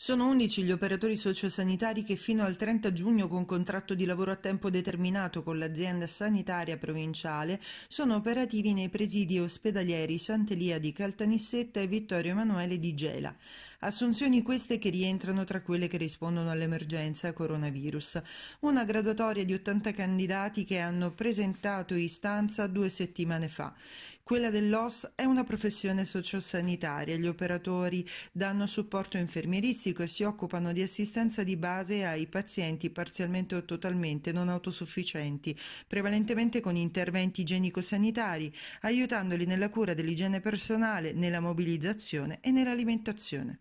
Sono 11 gli operatori sociosanitari che fino al 30 giugno con contratto di lavoro a tempo determinato con l'azienda sanitaria provinciale sono operativi nei presidi ospedalieri Sant'Elia di Caltanissetta e Vittorio Emanuele di Gela. Assunzioni queste che rientrano tra quelle che rispondono all'emergenza coronavirus. Una graduatoria di 80 candidati che hanno presentato istanza due settimane fa. Quella dell'OS è una professione sociosanitaria. Gli operatori danno supporto infermieristico e si occupano di assistenza di base ai pazienti parzialmente o totalmente non autosufficienti, prevalentemente con interventi igienico-sanitari, aiutandoli nella cura dell'igiene personale, nella mobilizzazione e nell'alimentazione.